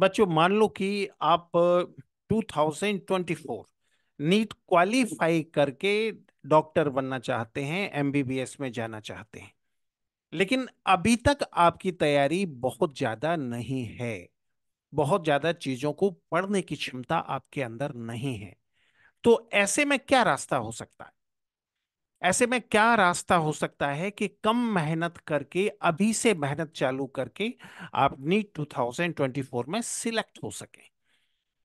बच्चों मान लो कि आप 2024 नीट क्वालिफाई करके डॉक्टर बनना चाहते हैं एमबीबीएस में जाना चाहते हैं लेकिन अभी तक आपकी तैयारी बहुत ज़्यादा नहीं है बहुत ज़्यादा चीज़ों को पढ़ने की क्षमता आपके अंदर नहीं है तो ऐसे में क्या रास्ता हो सकता है ऐसे में क्या रास्ता हो सकता है कि कम मेहनत करके अभी से मेहनत चालू करके नीट 2024 में सिलेक्ट हो सके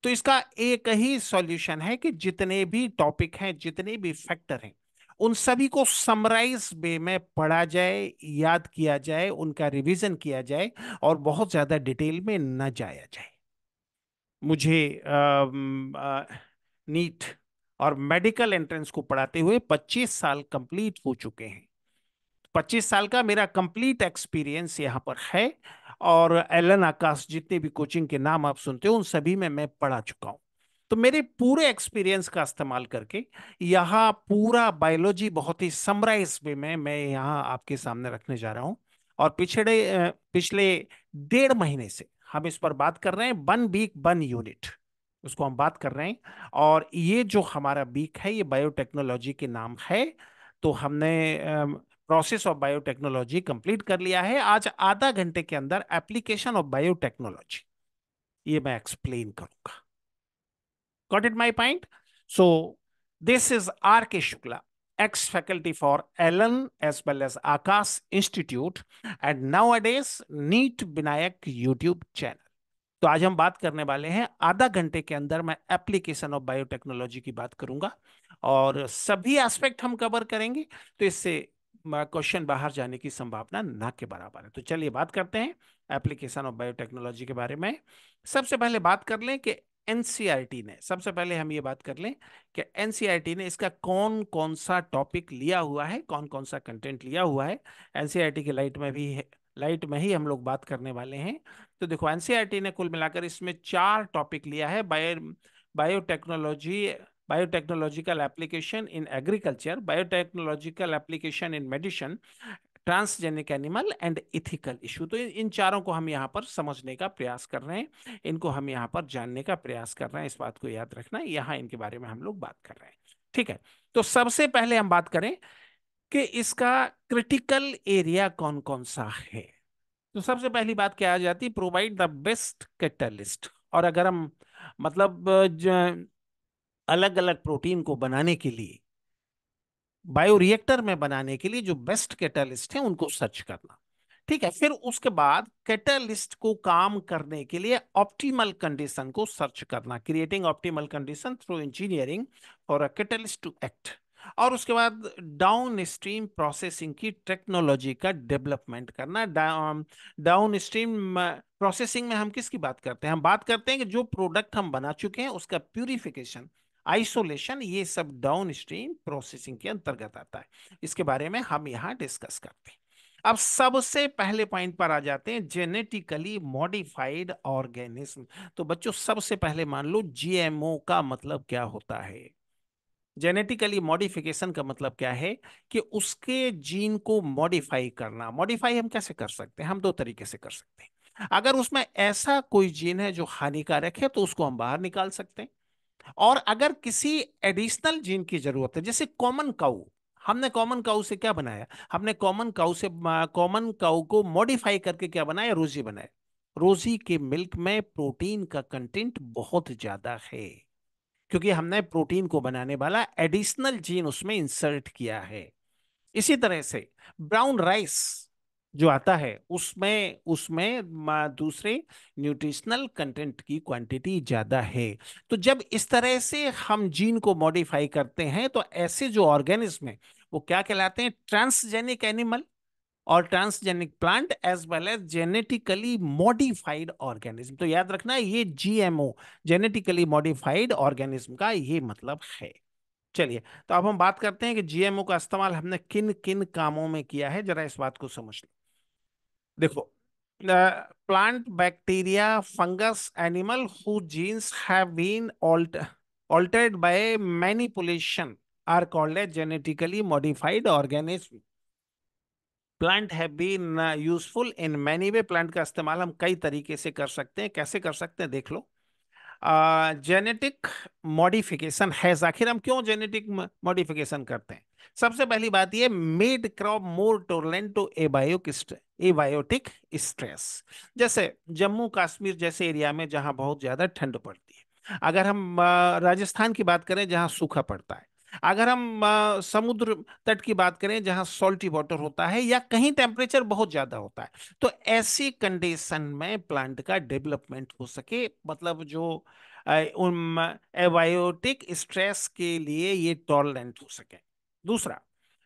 तो इसका एक ही सॉल्यूशन है कि जितने भी टॉपिक हैं जितने भी फैक्टर हैं उन सभी को समराइज वे में पढ़ा जाए याद किया जाए उनका रिवीजन किया जाए और बहुत ज़्यादा डिटेल में न जाया जाए मुझे आ, आ, नीट और मेडिकल एंट्रेंस को पढ़ाते हुए 25 साल कंप्लीट हो चुके हैं 25 साल का मेरा कंप्लीट एक्सपीरियंस यहाँ पर है और एलन आकाश जितने भी कोचिंग के नाम आप सुनते हो उन सभी में मैं पढ़ा चुका हूँ तो मेरे पूरे एक्सपीरियंस का इस्तेमाल करके यहाँ पूरा बायोलॉजी बहुत ही समराइज वे में मैं यहाँ आपके सामने रखने जा रहा हूँ और पिछड़े पिछले डेढ़ महीने से हम इस पर बात कर रहे हैं वन वीक वन यूनिट उसको हम बात कर रहे हैं और ये जो हमारा बीक है ये बायोटेक्नोलॉजी के नाम है तो हमने प्रोसेस ऑफ बायोटेक्नोलॉजी कंप्लीट कर लिया है आज आधा घंटे के अंदर एप्लीकेशन ऑफ बायोटेक्नोलॉजी ये मैं एक्सप्लेन करूंगा got it my point so this is R K Shukla ex faculty for एज as well as Akash Institute and nowadays NEET Binayak YouTube channel. तो आज हम बात करने वाले हैं आधा घंटे के अंदर मैं एप्लीकेशन ऑफ बायोटेक्नोलॉजी की बात करूंगा और सभी एस्पेक्ट हम कवर करेंगे तो इससे क्वेश्चन बाहर जाने की संभावना ना के बराबर है तो चलिए बात करते हैं एप्लीकेशन ऑफ बायोटेक्नोलॉजी के बारे में सबसे पहले बात कर लें कि एनसीईआरटी ने सबसे पहले हम ये बात कर लें कि एनसीईआरटी ने इसका कौन कौन सा टॉपिक लिया हुआ है कौन कौन सा कंटेंट लिया हुआ है एनसीईआरटी की लाइट में भी लाइट में ही हम लोग बात करने वाले हैं तो देखो एनसीईआरटी ने कुल मिलाकर इसमें चार टॉपिक लिया है bio biotechnology biotechnological application in agriculture biotechnological application in medicine transgenic animal and ethical issue तो इन चारों को हम यहाँ पर समझने का प्रयास कर रहे हैं इनको हम यहाँ पर जानने का प्रयास कर रहे हैं इस बात को याद रखना यहाँ इनके बारे में हम लोग बात कर रहे हैं ठीक है तो सबसे पहले हम बात करें कि इसका क्रिटिकल एरिया कौन कौन सा है तो सबसे पहली बात क्या आ जाती है प्रोवाइड द बेस्ट कैटलिस्ट और अगर हम मतलब अलग अलग प्रोटीन को बनाने के लिए बायोरिएक्टर में बनाने के लिए जो बेस्ट कैटलिस्ट है उनको सर्च करना ठीक है फिर उसके बाद कैटलिस्ट को काम करने के लिए ऑप्टिमल कंडीशन को सर्च करना creating optimal condition through engineering और अ कैटलिस्ट टू एक्ट और उसके बाद डाउन स्ट्रीम प्रोसेसिंग की टेक्नोलॉजी का डेवलपमेंट करना डाउन स्ट्रीम प्रोसेसिंग में हम किसकी बात करते हैं हम बात करते हैं कि जो प्रोडक्ट हम बना चुके हैं उसका प्यूरिफिकेशन आइसोलेशन ये सब डाउन स्ट्रीम प्रोसेसिंग के अंतर्गत आता है इसके बारे में हम यहाँ डिस्कस करते हैं अब सबसे पहले पॉइंट पर आ जाते हैं जेनेटिकली मॉडिफाइड ऑर्गेनिज्म तो बच्चों सबसे पहले मान लो जीएमओ का मतलब क्या होता है जेनेटिकली मॉडिफिकेशन का मतलब क्या है कि उसके जीन को मॉडिफाई करना मॉडिफाई हम कैसे कर सकते हैं हम दो तरीके से कर सकते हैं अगर उसमें ऐसा कोई जीन है जो हानिकारक है तो उसको हम बाहर निकाल सकते हैं और अगर किसी एडिशनल जीन की जरूरत है जैसे कॉमन काऊ हमने कॉमन काऊ से क्या बनाया हमने कॉमन काऊ से कॉमन काऊ को मॉडिफाई करके क्या बनाया रोजी बनाया रोजी के मिल्क में प्रोटीन का कंटेंट बहुत ज्यादा है क्योंकि हमने प्रोटीन को बनाने वाला एडिशनल जीन उसमें इंसर्ट किया है इसी तरह से ब्राउन राइस जो आता है उसमें उसमें दूसरे न्यूट्रिशनल कंटेंट की क्वांटिटी ज़्यादा है तो जब इस तरह से हम जीन को मॉडिफाई करते हैं तो ऐसे जो ऑर्गेनिज्म है वो क्या कहलाते हैं ट्रांसजेनिक एनिमल और transgenic plant as well as genetically modified organism तो याद रखना ये जीएमओ जेनेटिकली मॉडिफाइड ऑर्गेनिज्म का ये मतलब है चलिए तो अब हम बात करते हैं कि जीएमओ का इस्तेमाल हमने किन किन कामों में किया है जरा इस बात को समझ लो देखो plant bacteria fungus animal who genes have been altered by manipulation are called a genetically modified organism plant have been useful in many way plant का इस्तेमाल हम कई तरीके से कर सकते हैं कैसे कर सकते हैं देख लो जेनेटिक मॉडिफिकेशन है आखिर हम क्यों जेनेटिक मॉडिफिकेशन करते हैं सबसे पहली बात ये made crop more tolerant to abiotic abiotic stress जैसे जम्मू कश्मीर जैसे एरिया में जहाँ बहुत ज़्यादा ठंड पड़ती है अगर हम राजस्थान की बात करें जहाँ सूखा पड़ता है अगर हम आ, समुद्र तट की बात करें जहां सोल्टी वाटर होता है या कहीं टेम्परेचर बहुत ज्यादा होता है तो ऐसी कंडीशन में प्लांट का डेवलपमेंट हो सके मतलब जो एबायोटिक स्ट्रेस के लिए ये टॉलरेंट हो सके दूसरा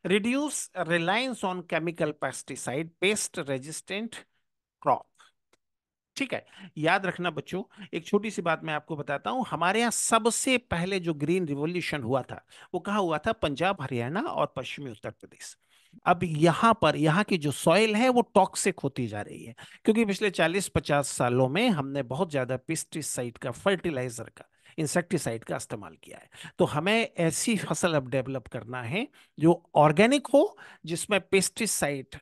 reduce reliance on chemical pesticide pest resistant crop ठीक है याद रखना बच्चों एक छोटी सी बात मैं आपको बताता हूं हमारे यहाँ सबसे पहले जो ग्रीन रिवोल्यूशन हुआ था वो कहा हुआ था पंजाब हरियाणा और पश्चिमी उत्तर प्रदेश अब यहाँ पर यहाँ की जो सॉइल है वो टॉक्सिक होती जा रही है क्योंकि पिछले 40-50 सालों में हमने बहुत ज़्यादा पेस्टिसाइड का फर्टिलाइजर का इंसेक्टिसाइड का इस्तेमाल किया है तो हमें ऐसी फसल अब डेवलप करना है जो ऑर्गेनिक हो जिसमें पेस्टिसाइड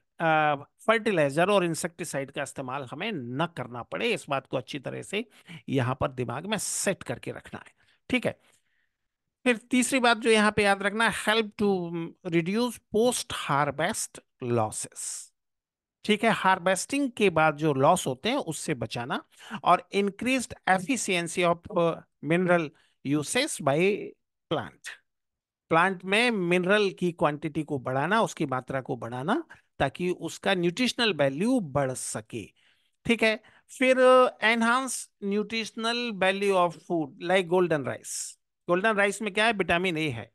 फर्टिलाइजर और इंसेक्टिसाइड का इस्तेमाल हमें न करना पड़े इस बात को अच्छी तरह से यहाँ पर दिमाग में सेट करके रखना है ठीक है फिर तीसरी बात जो यहाँ पे याद रखना है help to reduce post harvest losses ठीक है हार्वेस्टिंग के बाद जो लॉस होते हैं उससे बचाना और increased efficiency of mineral uses by plant plant में मिनरल की क्वांटिटी को बढ़ाना उसकी मात्रा को बढ़ाना ताकि उसका न्यूट्रिशनल वैल्यू बढ़ सके ठीक है फिर enhance nutritional value of food like golden rice golden rice में क्या है विटामिन ए है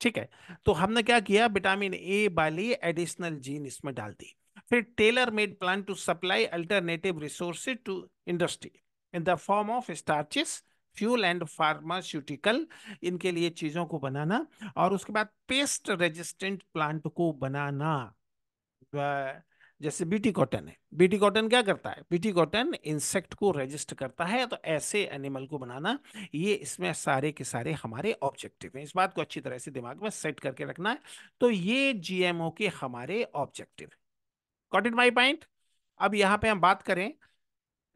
ठीक है तो हमने क्या किया विटामिन ए वाली एडिशनल जीन इसमें डाल दी फिर tailor made plan to supply alternative resource to industry in the form of starches fuel and pharmaceutical इनके लिए चीज़ों को बनाना और उसके बाद पेस्ट रेजिस्टेंट प्लांट को बनाना जैसे बीटी कॉटन है बीटी कॉटन क्या करता है बीटी कॉटन इंसेक्ट को रजिस्टर करता है तो ऐसे एनिमल को बनाना ये इसमें सारे के सारे हमारे ऑब्जेक्टिव हैं इस बात को अच्छी तरह से दिमाग में सेट करके रखना है तो ये जीएमओ के हमारे objective got it my point अब यहाँ पे हम बात करें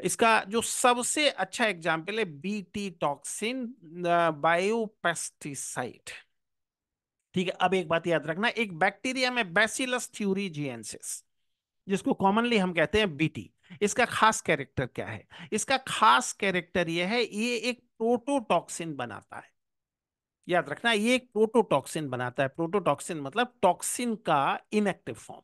इसका जो सबसे अच्छा एग्जाम्पल है बी टी टॉक्सिन बायोपेस्टिसाइड ठीक है अब एक बात याद रखना एक बैक्टीरिया में बैसिलस थ्यूरी जीएनसिस जिसको कॉमनली हम कहते हैं बीटी इसका खास कैरेक्टर क्या है इसका खास कैरेक्टर यह है ये एक प्रोटोटॉक्सिन बनाता है याद रखना ये एक प्रोटोटॉक्सिन बनाता है प्रोटोटॉक्सिन मतलब टॉक्सिन का इनएक्टिव फॉर्म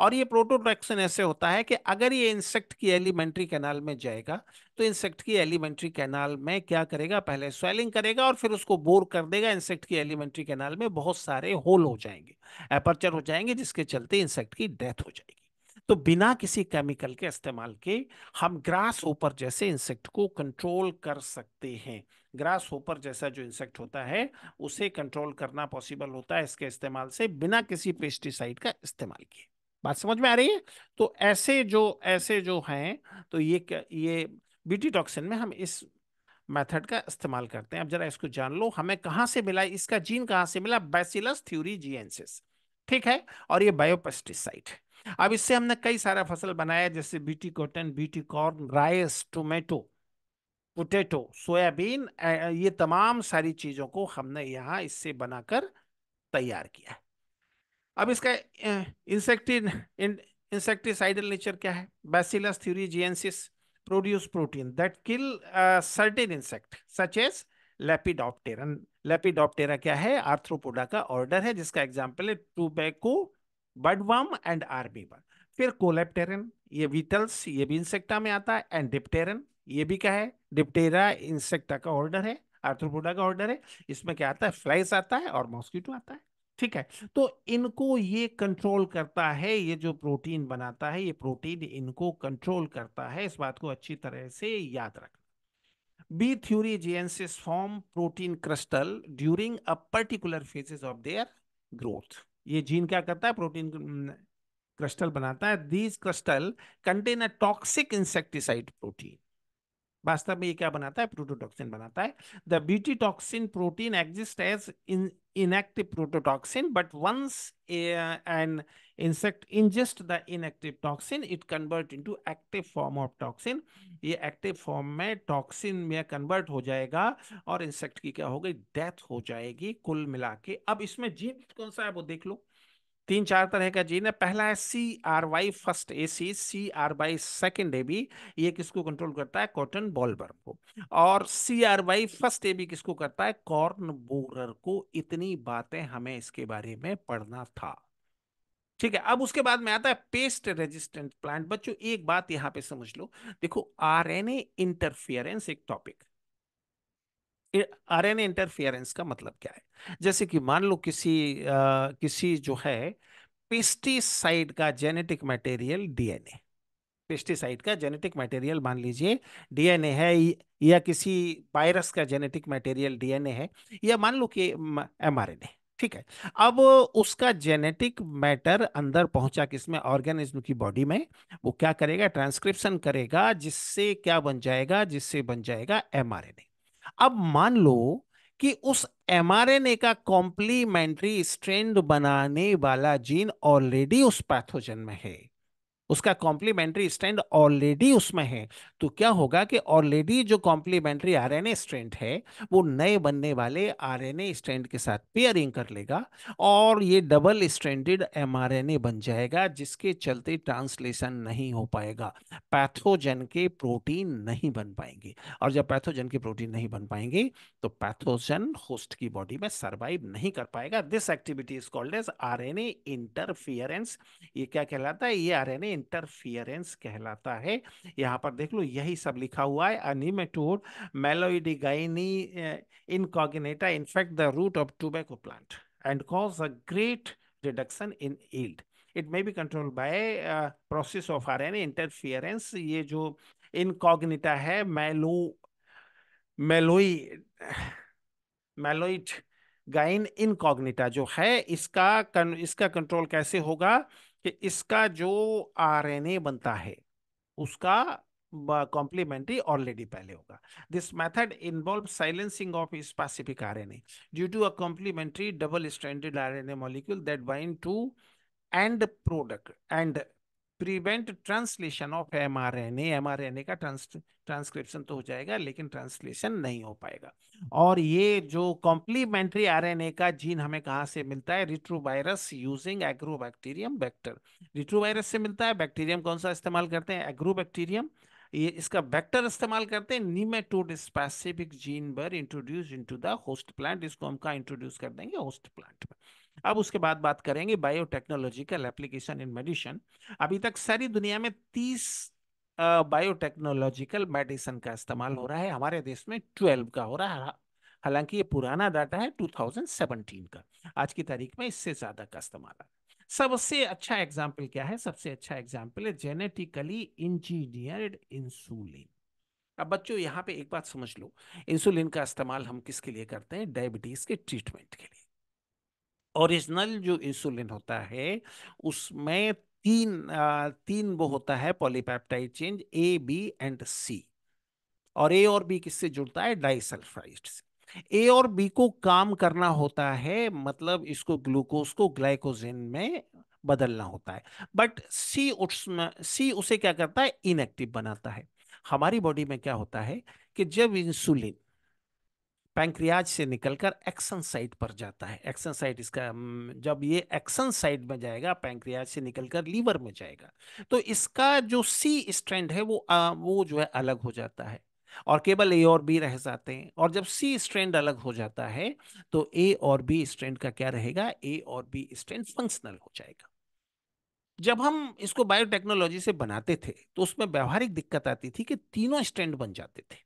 और ये प्रोटोट्रैक्सन ऐसे होता है कि अगर ये इंसेक्ट की एलिमेंट्री कैनाल में जाएगा तो इंसेक्ट की एलिमेंट्री कैनाल में क्या करेगा पहले स्वेलिंग करेगा और फिर उसको बोर कर देगा इंसेक्ट की एलिमेंट्री कैनाल में बहुत सारे होल हो जाएंगे एपर्चर हो जाएंगे जिसके चलते इंसेक्ट की डेथ हो जाएगी तो बिना किसी केमिकल के इस्तेमाल के हम ग्रास ऊपर जैसे इंसेक्ट को कंट्रोल कर सकते हैं ग्रास ऊपर जैसा जो इंसेक्ट होता है उसे कंट्रोल करना पॉसिबल होता है इसके इस्तेमाल से बिना किसी पेस्टिसाइड का इस्तेमाल किए बात समझ में आ रही है तो ऐसे जो ऐसे जो हैं तो ये ये बीटी टॉक्सिन में हम इस मेथड का इस्तेमाल करते हैं अब जरा इसको जान लो हमें कहाँ से मिला इसका जीन कहाँ से मिला बैसिलस थ्यूरी जीएनसिस ठीक है और ये बायोपेस्टिसाइड अब इससे हमने कई सारा फसल बनाया जैसे BT cotton BT corn rice tomato potato soybean ये तमाम सारी चीज़ों को हमने यहाँ इससे बनाकर तैयार किया है अब इसका इंसेक्टिन इंसेक्टिसाइडल नेचर क्या है Bacillus thuringiensis produce protein that kill certain insect such as lepidopteran lepidoptera क्या है आर्थ्रोपोडा का ऑर्डर है जिसका एग्जाम्पल है टूबैको बडवाम एंड बर्ड फिर कोलेप्टेरन ये वीटल्स ये भी इंसेक्टा में आता है एंड डिप्टेरन ये भी क्या है डिप्टेरा इंसेक्टा का ऑर्डर है आर्थ्रोपोडा का ऑर्डर है इसमें क्या आता है फ्लाइस आता है और मॉस्किटो आता है ठीक है तो इनको ये कंट्रोल करता है ये जो प्रोटीन बनाता है ये प्रोटीन इनको कंट्रोल करता है इस बात को अच्छी तरह से याद रखना B thuringiensis form protein crystal during a particular phases of their growth ये जीन क्या करता है प्रोटीन क्रिस्टल बनाता है these crystal contain a toxic insecticide protein वास्तव में ये क्या बनाता है प्रोटोटॉक्सिन बनाता है the BT toxin protein exist as in inactive prototoxin but once an insect ingest the inactive toxin it convert into active form of toxin ये active form में टॉक्सिन में कन्वर्ट हो जाएगा और इंसेक्ट की क्या हो गई डेथ हो जाएगी कुल मिला के अब इसमें जीन कौन सा है वो देख लो तीन चार तरह का जीन है पहला है C R Y first A C C R Y second A B ये किसको कंट्रोल करता है कॉटन बॉलबर को और C R Y first A B किसको करता है कॉर्न बोरर को इतनी बातें हमें इसके बारे में पढ़ना था ठीक है अब उसके बाद में आता है पेस्ट रेजिस्टेंट प्लांट बच्चों एक बात यहाँ पे समझ लो देखो आरएनए इंटरफियरेंस एक टॉपिक आरएनए इंटरफेरेंस का मतलब क्या है जैसे कि मान लो किसी आ, किसी जो है पेस्टिसाइड का जेनेटिक मटेरियल डीएनए पेस्टिसाइड का जेनेटिक मटेरियल मान लीजिए डीएनए है या किसी वायरस का जेनेटिक मटेरियल डीएनए है या मान लो कि एमआरएनए ठीक है अब उसका जेनेटिक मैटर अंदर पहुंचा किसमें ऑर्गेनिज्म की बॉडी में वो क्या करेगा ट्रांसक्रिप्शन करेगा जिससे क्या बन जाएगा जिससे बन जाएगा एमआरएनए अब मान लो कि उस एम का कॉम्प्लीमेंट्री स्ट्रेंड बनाने वाला जीन ऑलरेडी उस पैथोजन में है उसका कॉम्प्लीमेंट्री स्ट्रेंड ऑलरेडी उसमें है तो क्या होगा कि ऑलरेडी जो कॉम्प्लीमेंट्री आरएनए एन है वो नए बनने वाले आरएनए एन के साथ पेयरिंग कर लेगा और ये डबल स्ट्रेंडेड एमआरएनए बन जाएगा जिसके चलते ट्रांसलेशन नहीं हो पाएगा पैथोजन के प्रोटीन नहीं बन पाएंगे और जब पैथोजन के प्रोटीन नहीं बन पाएंगे तो पैथोजन होस्ट की बॉडी में सर्वाइव नहीं कर पाएगा this activity is called as R interference ये क्या कहलाता है ये आर इंटरफियरेंस कहलाता है यहाँ पर देख लो यही सब लिखा हुआ है a nematode Meloidogyne incognita infect the root of tobacco plant and cause a great reduction in yield it may be control by process of R N interference ये जो इनकॉग्निटा है मेलो मेलोई मेलोइट गाइन इनकॉग्निटा जो है इसका कन, इसका कंट्रोल कैसे होगा कि इसका जो आरएनए बनता है उसका कॉम्प्लीमेंट्री ऑलरेडी पहले होगा this method involve silencing of specific RNA due to a complementary double standard RNA molecule that bind to end product and prevent translation of M R N M R N A का trans transcription तो हो जाएगा लेकिन translation नहीं हो पाएगा और ये जो कॉम्प्लीमेंट्री आर एन ए का जीन हमें कहाँ से मिलता है retrovirus using Agrobacterium bacter retrovirus से मिलता है बैक्टीरियम कौन सा इस्तेमाल करते हैं एग्रोबैक्टीरियम ये इसका वेक्टर इस्तेमाल करते हैं निमेटोड स्पेसिफिक जीन पर introduce into the host plant इसको हम कहा इंट्रोड्यूस कर देंगे होस्ट प्लांट पर अब उसके बाद बात करेंगे बायोटेक्नोलॉजिकल एप्लीकेशन इन मेडिसिन अभी तक सारी दुनिया में तीस बायोटेक्नोलॉजिकल मेडिसिन का इस्तेमाल हो रहा है हमारे देश में ट्वेल्व का हो रहा है हालांकि ये पुराना डाटा है 2017 का आज की तारीख में इससे ज़्यादा का इस्तेमाल है सबसे अच्छा एग्जाम्पल क्या है सबसे अच्छा एग्जाम्पल है जेनेटिकली इंजीनियर्ड इंसुलिन अब बच्चों यहाँ पे एक बात समझ लो इंसुलिन का इस्तेमाल हम किसके लिए करते हैं डायबिटीज़ के ट्रीटमेंट के लिए ओरिजिनल जो इंसुलिन होता है उसमें तीन आ, तीन वो होता है polypeptide change A B and C और ए और बी किससे जुड़ता है डाइसल्फाइड से ए और बी को काम करना होता है मतलब इसको ग्लूकोज को ग्लाइकोजिन में बदलना होता है बट सी उसमें सी उसे क्या करता है इनएक्टिव बनाता है हमारी बॉडी में क्या होता है कि जब इंसुलिन पैंक्रियाज से निकलकर एक्शन साइट पर जाता है एक्शन साइट इसका जब ये एक्शन साइट में जाएगा पैंक्रियाज से निकलकर लीवर में जाएगा तो इसका जो सी स्ट्रैंड है वो आ, वो जो है अलग हो जाता है और केवल ए और बी रह जाते हैं और जब सी स्ट्रैंड अलग हो जाता है तो ए और बी स्ट्रैंड का क्या रहेगा ए और बी स्ट्रैंड फंक्शनल हो जाएगा जब हम इसको बायोटेक्नोलॉजी से बनाते थे तो उसमें व्यवहारिक दिक्कत आती थी कि तीनों स्ट्रैंड बन जाते थे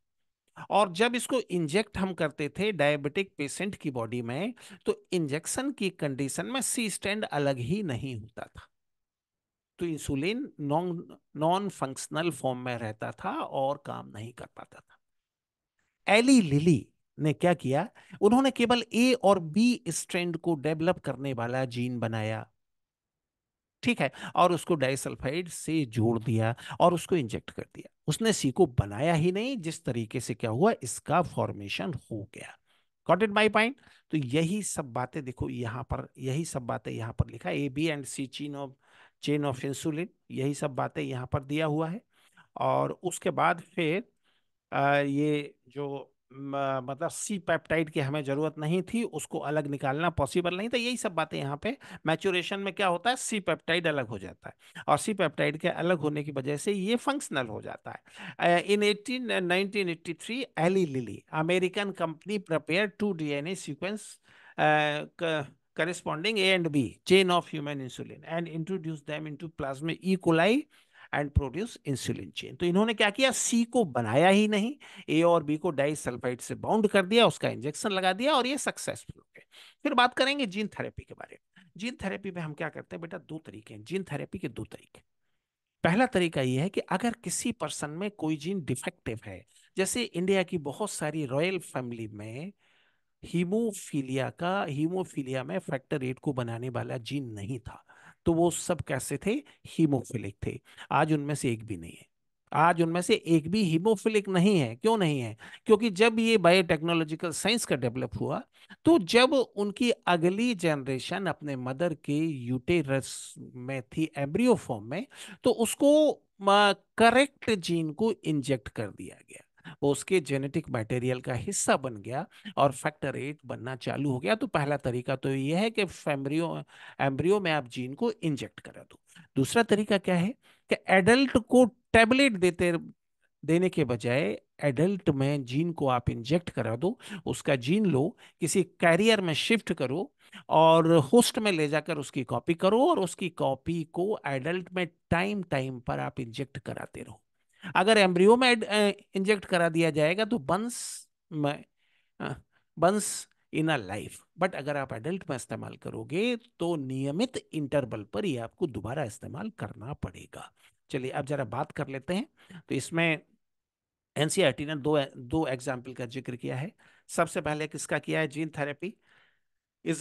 और जब इसको इंजेक्ट हम करते थे डायबिटिक पेशेंट की बॉडी में तो इंजेक्शन की कंडीशन में सी स्टैंड अलग ही नहीं होता था तो insulin non non functional form में रहता था और काम नहीं कर पाता था एली लिली ने क्या किया उन्होंने केवल ए और बी स्ट्रैंड को डेवलप करने वाला जीन बनाया ठीक है और उसको डाइसल्फाइड से जोड़ दिया और उसको इंजेक्ट कर दिया उसने सी को बनाया ही नहीं जिस तरीके से क्या हुआ इसका फॉर्मेशन हो गया गॉट इट माई point? तो यही सब बातें देखो यहाँ पर यही सब बातें यहाँ पर लिखा ए बी एंड सी चीन ऑफ चेन ऑफ इंसुलिन यही सब बातें यहाँ पर दिया हुआ है और उसके बाद फिर आ, ये जो मतलब सी पेप्टाइड की हमें ज़रूरत नहीं थी उसको अलग निकालना पॉसिबल नहीं था यही सब बातें यहाँ पे मैचुरेशन में क्या होता है सी पेप्टाइड अलग हो जाता है और सी पेप्टाइड के अलग होने की वजह से ये फंक्शनल हो जाता है in eighteen nineteen eighty three Eli Lilly American company prepare two D N A sequence corresponding A and B chain of human insulin and introduce them into plasma E coli and produce insulin chain तो इन्होंने क्या किया सी को बनाया ही नहीं ए और B को die sulphide से बाउंड कर दिया उसका इंजेक्शन लगा दिया और ये सक्सेसफुल हो गए फिर बात करेंगे जीन थेरेपी के बारे में जीन थेरेपी में हम क्या करते हैं बेटा दो तरीके हैं जीन थेरेपी के दो तरीके पहला तरीका यह है कि अगर किसी पर्सन में कोई जीन डिफेक्टिव है जैसे इंडिया की बहुत सारी रॉयल फैमिली में हीमोफीलिया का हीमोफीलिया में फैक्टर एट को बनाने वाला जीन नहीं था तो वो सब कैसे थे हीमोफिलिक थे आज उनमें से एक भी नहीं है आज उनमें से एक भी हीमोफिलिक नहीं है क्यों नहीं है क्योंकि जब ये बायोटेक्नोलॉजिकल साइंस का डेवलप हुआ तो जब उनकी अगली जनरेशन अपने मदर के यूटेरस में थी एम्ब्रियो फॉर्म में तो उसको करेक्ट जीन को इंजेक्ट कर दिया गया वो उसके जेनेटिक मटेरियल का हिस्सा बन गया और फैक्टर एट बनना चालू हो गया तो पहला तरीका तो ये है कि फैमरियो एम्ब्रियो में आप जीन को इंजेक्ट करा दो दूसरा तरीका क्या है कि एडल्ट को टेबलेट देते देने के बजाय एडल्ट में जीन को आप इंजेक्ट करा दो उसका जीन लो किसी कैरियर में शिफ्ट करो और होस्ट में ले जाकर उसकी कॉपी करो और उसकी कॉपी को एडल्ट में टाइम टाइम पर आप इंजेक्ट कराते रहो अगर एम्ब्रियो में इंजेक्ट करा दिया जाएगा तो बंस में बंस इन अ लाइफ बट अगर आप एडल्ट में इस्तेमाल करोगे तो नियमित इंटरवल पर ही आपको दोबारा इस्तेमाल करना पड़ेगा चलिए अब जरा बात कर लेते हैं तो इसमें एन ने दो दो एग्जाम्पल का जिक्र किया है सबसे पहले किसका किया है gene therapy is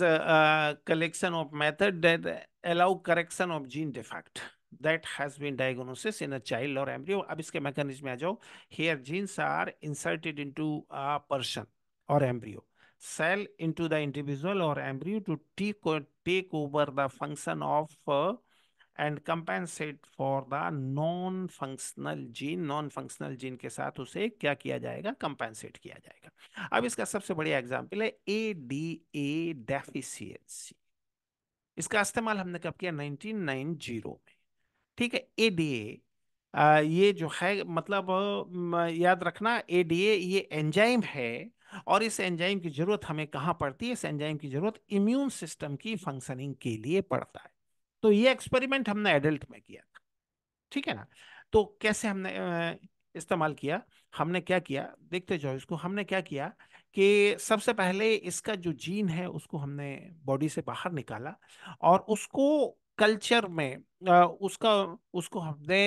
collection of method allow correction of gene defect that has been diagnosis in a child or embryo ab iske mechanism mein aa jao here genes are inserted into a person or embryo cell into the individual or embryo to take over the function of uh, and compensate for the non functional gene non functional gene ke sath use kya kiya jayega compensate kiya jayega ab iska sabse बढ़िया example hai ada deficiency iska istemal humne kab kiya 1990 mein ठीक है ADA ये जो है मतलब याद रखना ADA ये एंजाइम है और इस एंजाइम की जरूरत हमें कहाँ पड़ती है इस एंजाइम की जरूरत इम्यून सिस्टम की फंक्शनिंग के लिए पड़ता है तो ये एक्सपेरिमेंट हमने एडल्ट में किया था ठीक है ना तो कैसे हमने इस्तेमाल किया हमने क्या किया देखते जाओ इसको हमने क्या किया कि सबसे पहले इसका जो जीन है उसको हमने बॉडी से बाहर निकाला और उसको कल्चर में उसका उसको हमने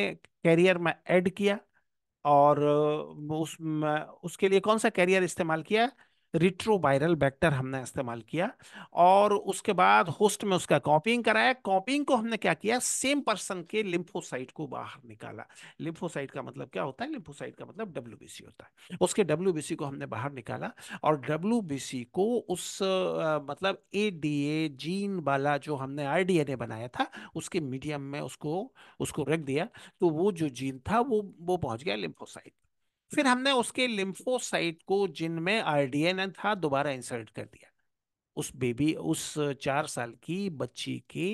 कैरियर में ऐड किया और उस उसके लिए कौन सा कैरियर इस्तेमाल किया रिट्रोवायरल वेक्टर हमने इस्तेमाल किया और उसके बाद होस्ट में उसका कॉपिंग कराया कॉपिंग को हमने क्या किया सेम पर्सन के लिम्फोसाइट को बाहर निकाला लिम्फोसाइट का मतलब क्या होता है लिम्फोसाइट का मतलब डब्ल्यू होता है उसके डब्ल्यू को हमने बाहर निकाला और डब्ल्यू को उस आ, मतलब ए जीन वाला जो हमने आर बनाया था उसके मीडियम में उसको उसको रख दिया तो वो जो जीन था वो वो पहुंच गया लिम्फोसाइट फिर हमने उसके लिम्फोसाइट को जिनमें आरडीएनए था दोबारा इंसर्ट कर दिया उस बेबी उस चार साल की बच्ची की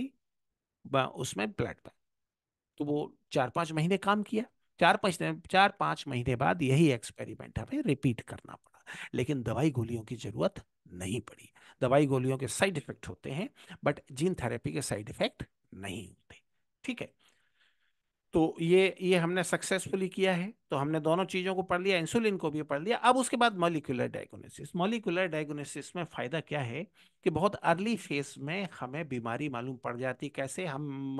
उसमें ब्लड में तो वो चार पाँच महीने काम किया चार पाँच चार पाँच महीने बाद यही एक्सपेरिमेंट हमें रिपीट करना पड़ा लेकिन दवाई गोलियों की ज़रूरत नहीं पड़ी दवाई गोलियों के साइड इफेक्ट होते हैं बट जीन थेरेपी के साइड इफेक्ट नहीं होते ठीक है तो ये ये हमने सक्सेसफुली किया है तो हमने दोनों चीज़ों को पढ़ लिया इंसुलिन को भी पढ़ लिया अब उसके बाद मॉलिकुलर डायग्नोसिस मॉलिकुलर डायग्नोसिस में फ़ायदा क्या है कि बहुत अर्ली फेज में हमें बीमारी मालूम पड़ जाती कैसे हम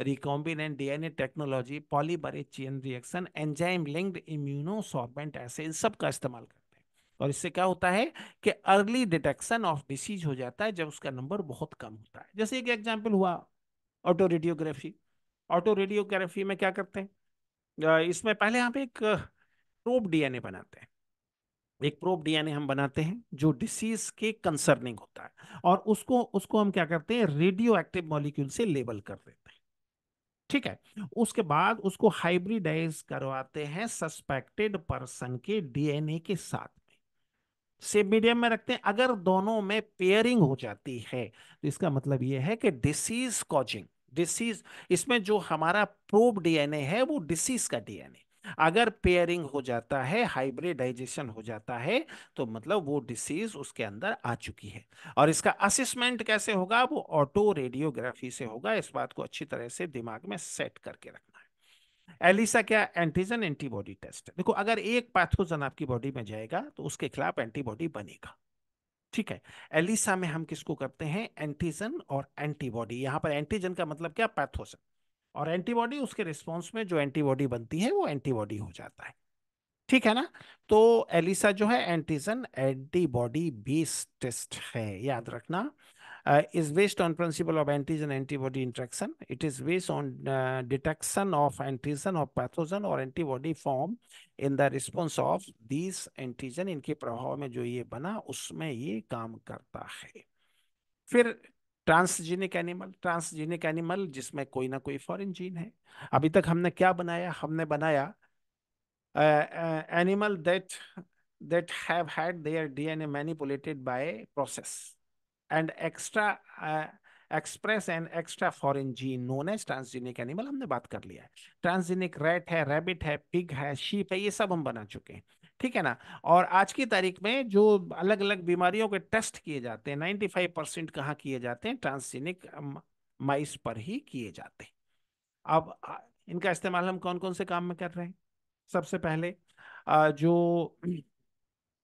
recombinant DNA technology polymerase chain reaction enzyme linked immunosorbent ऐसे इन सब का इस्तेमाल करते हैं और इससे क्या होता है कि अर्ली डिटेक्शन ऑफ डिसीज हो जाता है जब उसका नंबर बहुत कम होता है जैसे एक एग्जाम्पल हुआ ऑटोरेडियोग्राफी ऑटो रेडियोग्राफी में क्या करते हैं इसमें पहले आप एक प्रोप डीएनए बनाते हैं एक प्रोप डीएनए हम बनाते हैं जो डिसीज के कंसर्निंग होता है और उसको उसको हम क्या करते हैं रेडियो एक्टिव मॉलिक्यूल से लेबल कर देते हैं ठीक है उसके बाद उसको हाइब्रिडाइज करवाते हैं सस्पेक्टेड पर्सन के डीएनए के साथ में सेम मीडियम में रखते हैं अगर दोनों में पेयरिंग हो जाती है तो इसका मतलब यह है कि डिसीज कॉजिंग डिसीज इसमें जो हमारा प्रोब डीएनए है वो डिसीज का डीएनए अगर पेयरिंग हो जाता है हाइब्रिडाइजेशन हो जाता है तो मतलब वो डिसीज उसके अंदर आ चुकी है और इसका असेसमेंट कैसे होगा वो ऑटो रेडियोग्राफी से होगा इस बात को अच्छी तरह से दिमाग में सेट करके रखना है एलिसा क्या एंटीजन एंटीबॉडी टेस्ट देखो अगर एक पैथोजन आपकी बॉडी में जाएगा तो उसके खिलाफ एंटीबॉडी बनेगा ठीक है एलिसा में हम किसको करते हैं एंटीजन और एंटीबॉडी यहां पर एंटीजन का मतलब क्या पैथोसन और एंटीबॉडी उसके रिस्पॉन्स में जो एंटीबॉडी बनती है वो एंटीबॉडी हो जाता है ठीक है ना तो एलिसा जो है एंटीजन एंटीबॉडी बेस्ड टेस्ट है याद रखना uh, is based on principle of antigen antibody interaction. It is based on uh, detection of antigen or pathogen or antibody form in the response of these antigen इनके prabhav mein jo ye bana usme ye kaam karta hai fir transgenic animal transgenic animal जिसमें कोई ना कोई foreign gene है अभी तक हमने क्या बनाया हमने बनाया animal that that have had their DNA manipulated by process and extra express and extra foreign gene known as transgenic animal हमने बात कर लिया है ट्रांसजेनिक रेट है रेबिट है पिग है शीप है ये सब हम बना चुके हैं ठीक है ना और आज की तारीख में जो अलग अलग बीमारियों के टेस्ट किए जाते हैं नाइन्टी फाइव परसेंट कहाँ किए जाते हैं ट्रांसजेनिक माइस पर ही किए जाते हैं अब इनका इस्तेमाल हम कौन कौन से काम में कर रहे हैं सबसे पहले जो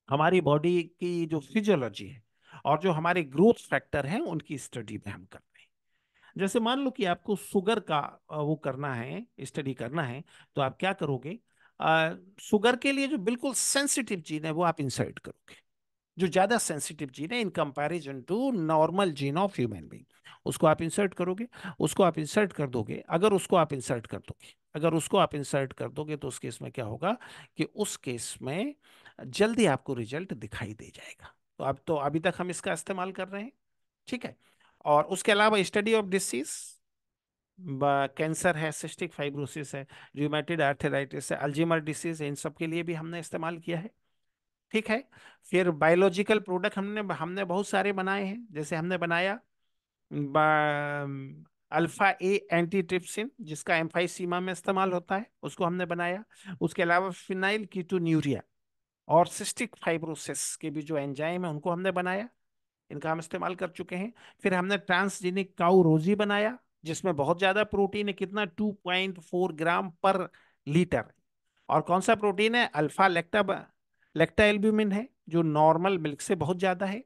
हमारी बॉडी की जो फिजियोलॉजी है और जो हमारे ग्रोथ फैक्टर हैं उनकी स्टडी में हम कर रहे हैं जैसे मान लो कि आपको शुगर का वो करना है स्टडी करना है तो आप क्या करोगे शुगर के लिए जो बिल्कुल सेंसिटिव जीन है वो आप इंसर्ट करोगे जो ज़्यादा सेंसिटिव जीन है in comparison to normal gene of human being उसको आप इंसर्ट करोगे उसको आप इंसर्ट कर दोगे अगर उसको आप इंसर्ट कर दोगे अगर उसको आप इंसर्ट कर दोगे तो उस केस में क्या होगा कि उस केस में जल्दी आपको रिजल्ट दिखाई दे जाएगा तो अब तो अभी तक हम इसका इस्तेमाल कर रहे हैं ठीक है और उसके अलावा स्टडी ऑफ डिसीज कैंसर है सिस्टिक फाइब्रोसिस है रूमेटिड आर्थेराइटिस है अल्जीमर डिसीज है इन सब के लिए भी हमने इस्तेमाल किया है ठीक है फिर बायोलॉजिकल प्रोडक्ट हमने हमने बहुत सारे बनाए हैं जैसे हमने बनाया अल्फा ए एंटी ट्रिप्सिन जिसका एम्फाइसीमा में इस्तेमाल होता है उसको हमने बनाया उसके अलावा फिनाइल कीटोन्यूरिया और सिस्टिक फाइब्रोसिस के भी जो एंजाइम है उनको हमने बनाया इनका हम इस्तेमाल कर चुके हैं फिर हमने ट्रांसजेनिक काउ रोजी बनाया जिसमें बहुत ज़्यादा प्रोटीन है कितना 2.4 ग्राम पर लीटर और कौन सा प्रोटीन है अल्फा लेक्टा लेक्टा एल्ब्यूमिन है जो नॉर्मल मिल्क से बहुत ज़्यादा है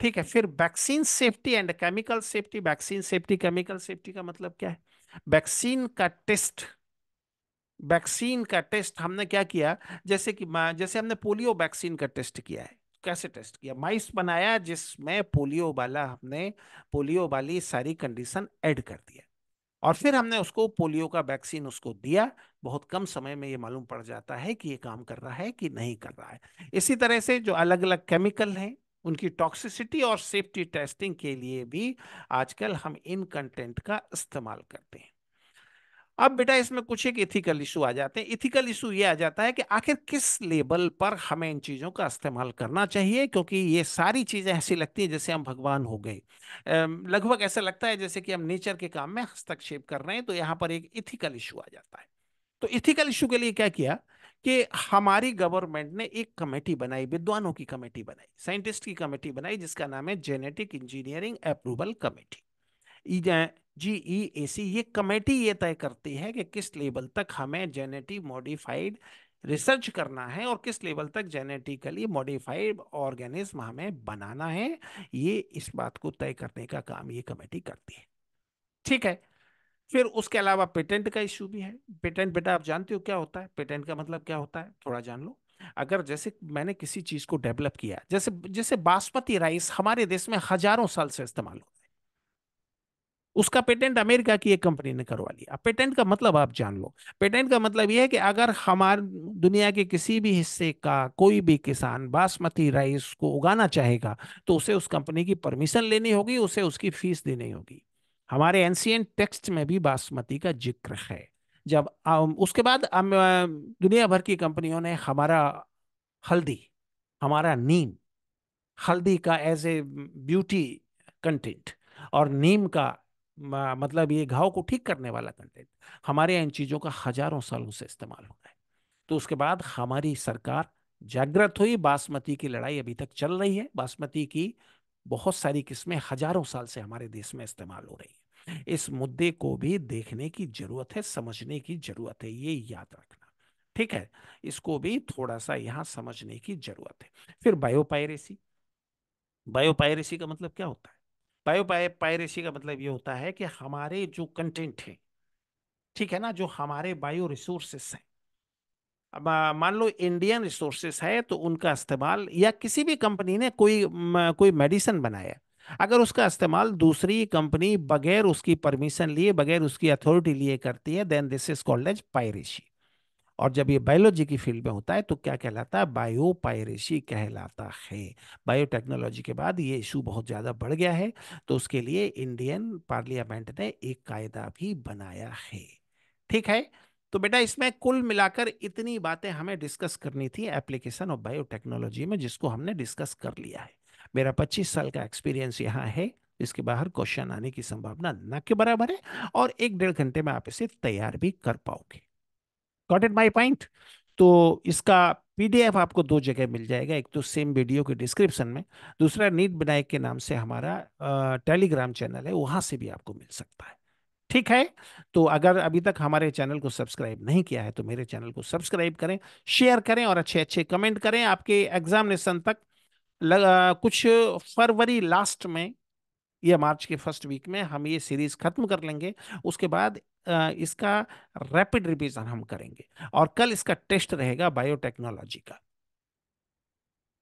ठीक है फिर vaccine safety and chemical safety vaccine safety chemical safety का मतलब क्या है वैक्सीन का टेस्ट वैक्सीन का टेस्ट हमने क्या किया जैसे कि जैसे हमने पोलियो वैक्सीन का टेस्ट किया है कैसे टेस्ट किया माइस बनाया जिसमें पोलियो वाला हमने पोलियो वाली सारी कंडीशन ऐड कर दिया और फिर हमने उसको पोलियो का वैक्सीन उसको दिया बहुत कम समय में ये मालूम पड़ जाता है कि ये काम कर रहा है कि नहीं कर रहा है इसी तरह से जो अलग अलग केमिकल हैं उनकी टॉक्सिसिटी और सेफ्टी टेस्टिंग के लिए भी आजकल हम इन कंटेंट का इस्तेमाल करते हैं अब बेटा इसमें कुछ एक इथिकल इशू आ जाते हैं इथिकल इशू ये आ जाता है कि आखिर किस लेवल पर हमें इन चीज़ों का इस्तेमाल करना चाहिए क्योंकि ये सारी चीज़ें ऐसी लगती हैं जैसे हम भगवान हो गए लगभग ऐसा लगता है जैसे कि हम नेचर के काम में हस्तक्षेप कर रहे हैं तो यहाँ पर एक इथिकल इशू आ जाता है तो इथिकल इशू के लिए क्या किया कि हमारी गवर्नमेंट ने एक कमेटी बनाई विद्वानों की कमेटी बनाई साइंटिस्ट की कमेटी बनाई जिसका नाम है genetic engineering approval committee G E A C ये कमेटी ये तय करती है कि किस लेवल तक हमें जेनेटिक मॉडिफाइड रिसर्च करना है और किस लेवल तक जेनेटिकली मॉडिफाइड ऑर्गेनिज्म हमें बनाना है ये इस बात को तय करने का काम ये कमेटी करती है ठीक है फिर उसके अलावा पेटेंट का इश्यू भी है पेटेंट बेटा आप जानते हो क्या होता है पेटेंट का मतलब क्या होता है थोड़ा जान लो अगर जैसे मैंने किसी चीज़ को डेवलप किया जैसे जैसे बासमती राइस हमारे देश में हजारों साल से इस्तेमाल हो उसका पेटेंट अमेरिका की एक कंपनी ने करवा लिया पेटेंट का मतलब आप जान लो पेटेंट का मतलब यह है कि अगर हमारे दुनिया के किसी भी हिस्से का कोई भी किसान बासमती राइस को उगाना चाहेगा तो उसे उस कंपनी की परमिशन लेनी होगी उसे उसकी फीस देनी होगी हमारे एनसीएन टेक्स्ट में भी बासमती का जिक्र है जब उसके बाद दुनिया भर की कंपनियों ने हमारा हल्दी हमारा नीम हल्दी का एज ए ब्यूटी कंटेंट और नीम का मतलब ये घाव को ठीक करने वाला कंटेंट हमारे इन चीज़ों का हजारों सालों से इस्तेमाल हो रहा है तो उसके बाद हमारी सरकार जागृत हुई बासमती की लड़ाई अभी तक चल रही है बासमती की बहुत सारी किस्में हजारों साल से हमारे देश में इस्तेमाल हो रही है इस मुद्दे को भी देखने की जरूरत है समझने की जरूरत है ये याद रखना ठीक है इसको भी थोड़ा सा यहाँ समझने की जरूरत है फिर बायोपायरेसी बायोपायरेसी का मतलब क्या होता है बायो पायरेसी का मतलब ये होता है कि हमारे जो कंटेंट है ठीक है ना जो हमारे बायो रिसोर्सेस हैं मान लो इंडियन रिसोर्सेस है तो उनका इस्तेमाल या किसी भी कंपनी ने कोई म, कोई मेडिसिन बनाया अगर उसका इस्तेमाल दूसरी कंपनी बगैर उसकी परमिशन लिए बगैर उसकी अथॉरिटी लिए करती है then this is called as piracy और जब ये बायोलॉजी की फील्ड में होता है तो क्या कहलाता है बायो पायरेसी कहलाता है बायोटेक्नोलॉजी के बाद ये इशू बहुत ज़्यादा बढ़ गया है तो उसके लिए इंडियन पार्लियामेंट ने एक कायदा भी बनाया है ठीक है तो बेटा इसमें कुल मिलाकर इतनी बातें हमें डिस्कस करनी थी एप्लीकेशन ऑफ बायोटेक्नोलॉजी में जिसको हमने डिस्कस कर लिया है मेरा 25 साल का एक्सपीरियंस यहाँ है इसके बाहर क्वेश्चन आने की संभावना न के बराबर है और एक डेढ़ घंटे में आप इसे तैयार भी कर पाओगे गॉट इट माई पॉइंट तो इसका पीडीएफ आपको दो जगह मिल जाएगा एक तो सेम वीडियो के डिस्क्रिप्शन में दूसरा नीट विनायक के नाम से हमारा टेलीग्राम चैनल है वहाँ से भी आपको मिल सकता है ठीक है तो अगर अभी तक हमारे चैनल को सब्सक्राइब नहीं किया है तो मेरे चैनल को सब्सक्राइब करें शेयर करें और अच्छे अच्छे कमेंट करें आपके एग्जामिनेशन तक लग, कुछ फरवरी लास्ट में या मार्च के फर्स्ट वीक में हम ये सीरीज खत्म कर लेंगे उसके बाद इसका रैपिड रिविजन हम करेंगे और कल इसका टेस्ट रहेगा बायोटेक्नोलॉजी का